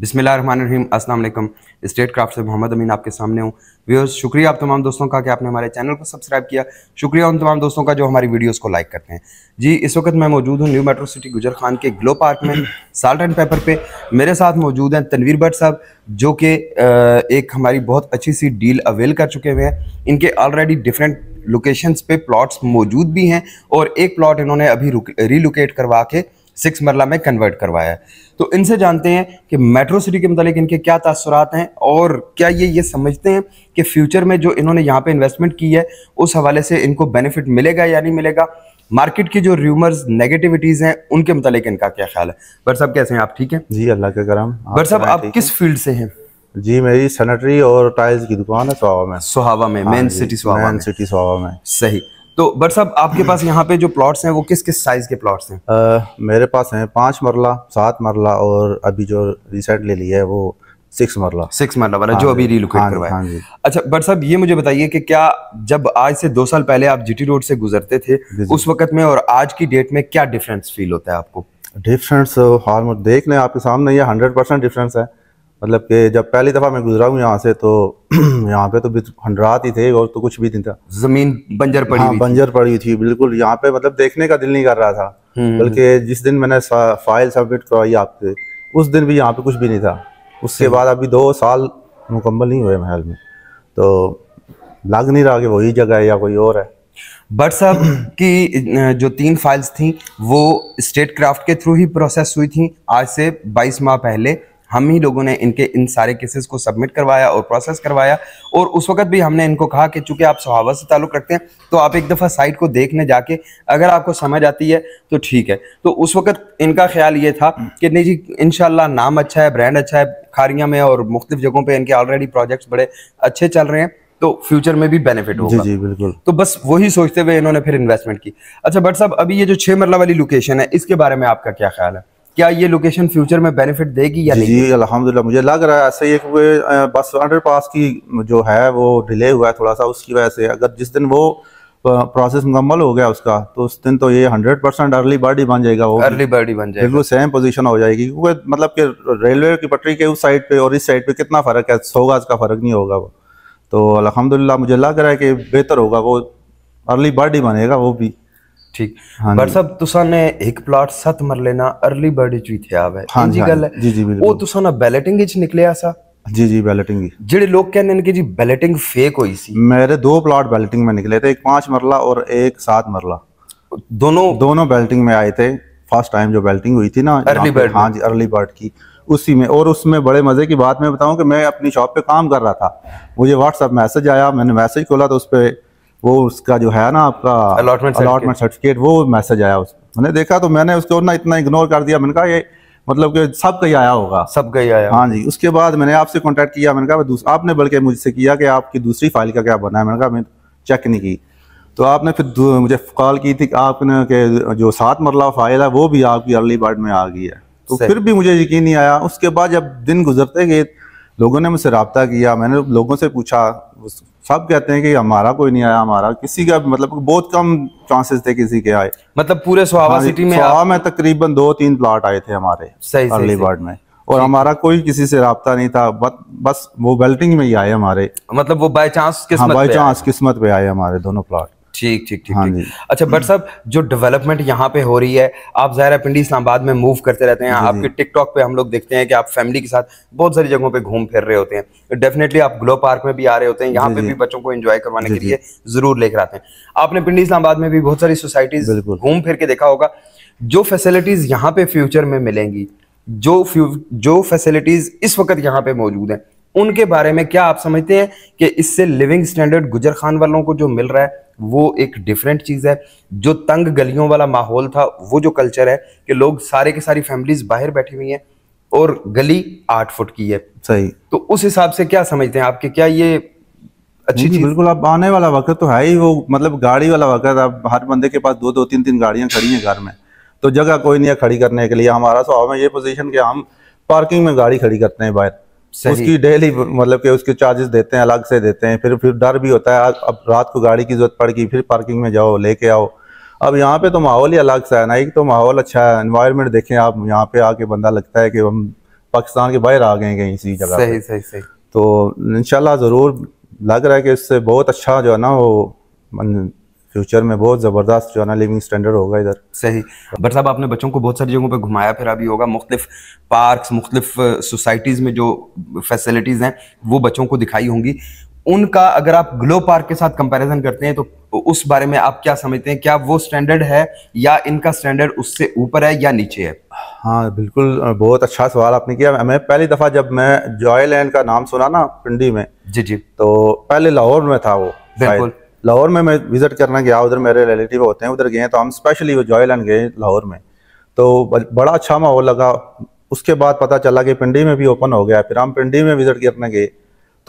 बिसमिल अस्सलाम वालेकुम state craft से मोहम्मद अमीन आपके सामने हूँ व्यवर्स शुक्रिया आप तमाम दोस्तों का कि आपने हमारे चैनल को सब्सक्राइब किया शुक्रिया उन तमाम दोस्तों का जो हमारी वीडियोस को लाइक करते हैं जी इस वक्त मैं मौजूद हूँ new metro city Gujar Khan के ग्लो पार्क में साल्ट एंड पेपर पे मेरे साथ मौजूद हैं तनवीर भट्ट साहब जो कि एक हमारी बहुत अच्छी सी डील अवेल कर चुके हुए हैं इनके ऑलरेडी डिफरेंट लोकेशंस पे प्लॉट्स मौजूद भी हैं और एक प्लॉट इन्होंने अभी रिलोकेट करवा के सिक्स मरला में कन्वर्ट करवाया है तो इनसे जानते हैं कि मेट्रो सिटी के मतलब इनके क्या तासरात हैं और क्या ये ये समझते हैं कि फ्यूचर में जो इन्होंने यहाँ पे इन्वेस्टमेंट की है उस हवाले से इनको बेनिफिट मिलेगा या नहीं मिलेगा मार्केट की जो र्यूमर्स नेगेटिविटीज़ हैं उनके मतलब इनका क्या ख्याल है बट साहब कैसे हैं आप ठीक हैं जी अल्लाह के करम बट साहब आप किस फील्ड से हैं जी मेरी सैनिटरी और टाइल्स की दुकान है सुहावा में सुहावा में मेन सिटी सुहावा में सिटी सुहावा में सही तो बट साहब आपके पास यहाँ पे जो प्लॉट्स हैं वो किस किस साइज के प्लॉट्स हैं आ, मेरे पास हैं पांच मरला सात मरला और अभी जो ले लिया है वो सिक्स मरला सिक्स मरला वाला जो हाँ अभी रिलोकेट हाँ करवाया हाँ अच्छा बट साहब ये मुझे बताइए कि क्या जब आज से दो साल पहले आप जीटी रोड से गुजरते थे उस वक्त में और आज की डेट में क्या डिफरेंस फील होता है आपको डिफरेंस हाल देख लें आपके सामने ये हंड्रेड परसेंट डिफरेंस है मतलब कि जब पहली दफ़ा मैं गुजरा हूँ यहाँ से तो यहाँ पे तो खंडरात ही थे और तो कुछ भी नहीं था ज़मीन बंजर पड़ी हाँ, बंजर पड़ी थी बिल्कुल यहाँ पे मतलब देखने का दिल नहीं कर रहा था हम्म, हम्म। बल्कि जिस दिन मैंने फाइल सबमिट करवाई आपसे उस दिन भी यहाँ पे कुछ भी नहीं था उसके हम्म। बाद अभी दो साल मुकम्मल नहीं हुए महल में तो लग नहीं रहा कि वही जगह है या कोई और है बट साहब की जो तीन फाइल्स थी वो स्टेट क्राफ्ट के थ्रू ही प्रोसेस हुई थी आज से 22 माह पहले हम ही लोगों ने इनके इन सारे केसेस को सबमिट करवाया और प्रोसेस करवाया और उस वक्त भी हमने इनको कहा कि चूंकि आप सहावत से ताल्लुक़ रखते हैं तो आप एक दफ़ा साइट को देखने जाके अगर आपको समझ आती है तो ठीक है तो उस वक्त इनका ख्याल ये था कि नहीं जी इन नाम अच्छा है ब्रांड अच्छा है खारियाँ में और मुख्तफ जगहों पर इनके ऑलरेडी प्रोजेक्ट्स बड़े अच्छे चल रहे हैं तो फ्यूचर में भी बेनिफिट होगा जी जी बिल्कुल तो बस वही सोचते हुए इन्होंने फिर इन्वेस्टमेंट की अच्छा बट साहब अभी ये जो छः मरला वाली लोकेशन है इसके बारे में आपका क्या ख्याल है क्या ये लोकेशन फ्यूचर में बेनिफिट देगी या नहीं जी अल्हम्दुलिल्लाह मुझे लग रहा है ऐसे ही क्योंकि बस अंडर पास की जो है वो डिले हुआ है थोड़ा सा उसकी वजह से अगर जिस दिन वो प्रोसेस मुकम्मल हो गया उसका तो उस दिन तो ये हंड्रेड परसेंट अर्ली बॉडी बन जाएगा वो अर्ली बॉडी बन जाएगा बिल्कुल सेम पोजीशन हो जाएगी क्योंकि मतलब कि रेलवे की पटरी के उस साइड पे और इस साइड पे कितना फ़र्क है सौ गज का फ़र्क नहीं होगा वो तो अलहमदिल्ला मुझे लग रहा है कि बेहतर होगा वो अर्ली बॉडी बनेगा वो भी ਠੀਕ ਪਰ ਸਭ ਤੁਸਾਂ ਨੇ ਇੱਕ ਪਲਾਟ 7 ਮਰਲੇ ਨਾ अर्ਲੀ ਬਰਡ ਵਿੱਚ ਵੀ ਥਿਆ ਵੇ ਹਾਂਜੀ ਗੱਲ ਹੈ ਜੀ जी जी बिल्कुल ओ तुसा ना बैलेटिंग च ਸਾ ਜੀ जी जी बैलेटिंग जेडे लोग ਕਹਿੰਦੇ ਨੇ ਕਿ ਜੀ ਬੈਲਟਿੰਗ ਫੇਕ ਹੋਈ ਸੀ ਮੇਰੇ ਦੋ ਪਲਾਟ ਬੈਲਟਿंग में निकले थे एक पांच मरला और एक सात मरला दोनों दोनों बैलेटिंग में आए थे फर्स्ट टाइम जो बैलेटिंग हुई थी ना अर्ली बर्ड हाँ जी अर्ली बर्ड की उसी में और उसमें बड़े मज़े की बात मैं बताऊं कि मैं अपनी शॉप पे काम कर रहा था मुझे व्हाट्सएप मैसेज आया मैंने मैसेज खोला तो उस पर वो उसका जो है ना आपका अलॉटमेंट अलॉटमेंट सर्टिफिकेट वो मैसेज आया उसको मैंने देखा तो मैंने उसको ना इतना इग्नोर कर दिया मैंने कहा ये मतलब कि सब कहीं आया होगा सब कहीं आया हाँ जी उसके बाद मैंने आपसे कॉन्टेक्ट किया मैंने कहा आपने बल्कि मुझसे किया कि आपकी दूसरी फाइल का क्या बना है मैंने कहा मैं चेक नहीं की तो आपने फिर मुझे कॉल की थी आपने के जो सात मरला फाइल है वो भी आपकी अर्ली बर्ड में आ गई है तो फिर भी मुझे यकीन नहीं आया उसके बाद जब दिन गुजरते गए लोगों ने मुझसे रबता किया मैंने लोगों से पूछा सब कहते हैं कि हमारा कोई नहीं आया हमारा किसी का मतलब बहुत कम चांसेस थे किसी के आए मतलब पूरे सुहावा हाँ, सिटी में सुहावा में तकरीबन दो तीन प्लाट आए थे हमारे अर्ली वार्ड में और हमारा कोई किसी से रहा नहीं था बस वो बेल्टिंग में ही आए हमारे मतलब वो बाई चांस किस्मत बाई हाँ, चांस किस्मत पे आए हमारे दोनों प्लाट ठीक ठीक ठीक हाँ ठीक अच्छा बट साहब जो डेवलपमेंट यहाँ पे हो रही है आप ज़ाहिर है पिंडी इस्लामाबाद में मूव करते रहते हैं आपके टिकटॉक पे हम लोग देखते हैं कि आप फैमिली के साथ बहुत सारी जगहों पे घूम फिर रहे होते हैं डेफिनेटली आप ग्लो पार्क में भी आ रहे होते हैं यहाँ पे भी बच्चों को एंजॉय करवाने के लिए जरूर लेकर आते हैं आपने पिंडी इस्लामाबाद में भी बहुत सारी सोसाइटीज घूम फिर के देखा होगा जो फैसिलिटीज यहाँ पे फ्यूचर में मिलेंगी जो जो फैसिलिटीज इस वक्त यहाँ पे मौजूद हैं उनके बारे में क्या आप समझते हैं कि इससे लिविंग स्टैंडर्ड गुजर खान वालों को जो मिल रहा है वो एक डिफरेंट चीज़ है जो तंग गलियों वाला माहौल था वो जो कल्चर है कि लोग सारे के सारी फैमिलीज बाहर बैठी हुई हैं और गली आठ फुट की है सही तो उस हिसाब से क्या समझते हैं आपके क्या ये अच्छी चीज बिल्कुल आप आने वाला वक्त तो है ही वो मतलब गाड़ी वाला वक्त आप हर बंदे के पास दो दो तीन तीन गाड़ियां खड़ी हैं घर में तो जगह कोई नहीं है खड़ी करने के लिए हमारा स्वभाव में ये पोजिशन कि हम पार्किंग में गाड़ी खड़ी करते हैं बाहर उसकी डेली मतलब कि उसके चार्जेस देते हैं अलग से देते हैं फिर फिर डर भी होता है अब रात को गाड़ी की जरूरत पड़ गई फिर पार्किंग में जाओ लेके आओ अब यहाँ पे तो माहौल ही अलग सा है ना एक तो माहौल अच्छा है इन्वायरमेंट देखें आप यहाँ पे आके बंदा लगता है कि हम पाकिस्तान के बाहर आ गए कहीं इसी जगह सही सही सही तो इनशाला ज़रूर लग रहा है कि इससे बहुत अच्छा जो है ना वो फ्यूचर में बहुत ज़बरदस्त जो है ना लिविंग स्टैंडर्ड होगा इधर सही बट साहब आपने बच्चों को बहुत सारी जगहों पर घुमाया फिरा भी होगा मुख्तफ पार्क मुख्तफ सोसाइटीज़ में जो फैसिलिटीज़ हैं वो बच्चों को दिखाई होंगी उनका अगर आप ग्लो पार्क के साथ कंपैरिजन करते हैं तो उस बारे में आप क्या समझते हैं क्या वो स्टैंडर्ड है या इनका स्टैंडर्ड उससे ऊपर है या नीचे है हाँ बिल्कुल बहुत अच्छा सवाल आपने किया मैं पहली दफ़ा जब मैं जॉयलैंड का नाम सुना ना पिंडी में जी जी तो पहले लाहौर में था वो बिल्कुल लाहौर में मैं विज़िट करना गया उधर मेरे रिलेटिव होते हैं उधर गए तो हम स्पेशली वो जॉय लैंड गए लाहौर में तो बड़ा अच्छा माहौल लगा उसके बाद पता चला कि पिंडी में भी ओपन हो गया फिर हम पिंडी में विज़िट करने गए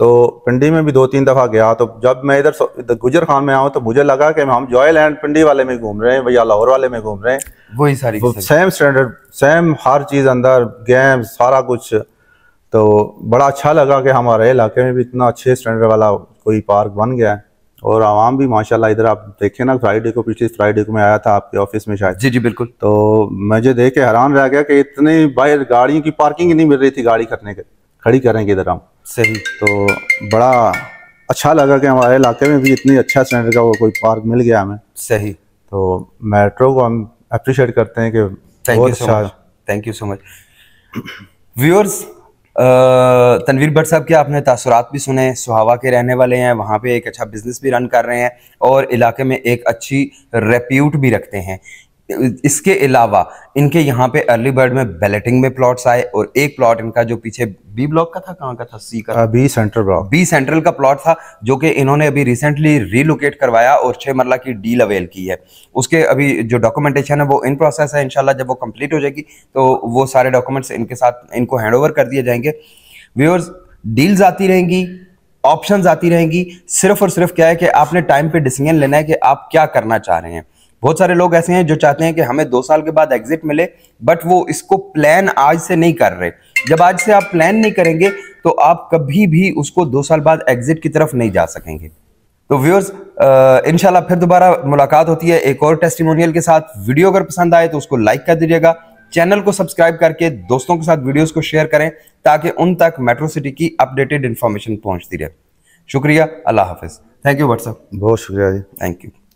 तो पिंडी में भी दो तीन दफ़ा गया तो जब मैं इधर गुजर खान में आऊँ तो मुझे लगा कि हम जॉय लैंड पिंडी वाले में घूम रहे हैं भैया लाहौर वाले में घूम रहे हैं वही सारी सेम स्टैंडर्ड सेम हर चीज़ अंदर गेम सारा कुछ तो बड़ा अच्छा लगा कि हमारे इलाके में भी इतना अच्छे स्टैंडर्ड वाला कोई पार्क बन गया है और आवाम भी माशाल्लाह इधर आप देखें ना फ्राइडे को पिछले फ्राइडे को मैं आया था आपके ऑफिस में शायद जी जी बिल्कुल तो मुझे देख के हैरान रह गया कि इतने बाहर गाड़ियों की पार्किंग ही नहीं मिल रही थी गाड़ी करने के खड़ी करेंगे इधर हम सही तो बड़ा अच्छा लगा कि हमारे इलाके में भी इतनी अच्छा स्टैंडर्ड का वो कोई पार्क मिल गया हमें सही तो मेट्रो को हम अप्रिशिएट करते हैं कि thank you so much thank you so much viewers Tanveer Bhatt साहब के आपने तासरात भी सुने सुहावा के रहने वाले हैं वहाँ पे एक अच्छा बिजनेस भी रन कर रहे हैं और इलाके में एक अच्छी रेप्यूट भी रखते हैं इसके अलावा इनके यहाँ पे अर्ली बर्ड में बैलेटिंग में प्लॉट्स आए और एक प्लॉट इनका जो पीछे बी ब्लॉक का था कहाँ का था सी का B central block B central का प्लॉट था जो कि इन्होंने अभी रिसेंटली रिलोकेट करवाया और छः मरला की डील अवेल की है उसके अभी जो डॉक्यूमेंटेशन है वो इन प्रोसेस है इनशाला जब वो कम्प्लीट हो जाएगी तो वो सारे डॉक्यूमेंट्स इनके साथ इनको हैंड ओवर कर दिए जाएंगे व्यूअर्स डील्स आती रहेंगी ऑप्शन आती रहेंगी सिर्फ और सिर्फ क्या है कि आपने टाइम पे डिसीजन लेना है कि आप क्या करना चाह रहे हैं बहुत सारे लोग ऐसे हैं जो चाहते हैं कि हमें दो साल के बाद एग्जिट मिले बट वो इसको प्लान आज से नहीं कर रहे जब आज से आप प्लान नहीं करेंगे तो आप कभी भी उसको दो साल बाद एग्जिट की तरफ नहीं जा सकेंगे तो व्यूअर्स इनशाला फिर दोबारा मुलाकात होती है एक और टेस्टिमोनियल के साथ वीडियो अगर पसंद आए तो उसको लाइक कर दीजिएगा चैनल को सब्सक्राइब करके दोस्तों के साथ वीडियोस को शेयर करें ताकि उन तक मेट्रो सिटी की अपडेटेड इन्फॉर्मेशन पहुंचती रहे शुक्रिया अल्लाह हाफिज़ थैंक यू व्हाट्सअप बहुत शुक्रिया जी थैंक यू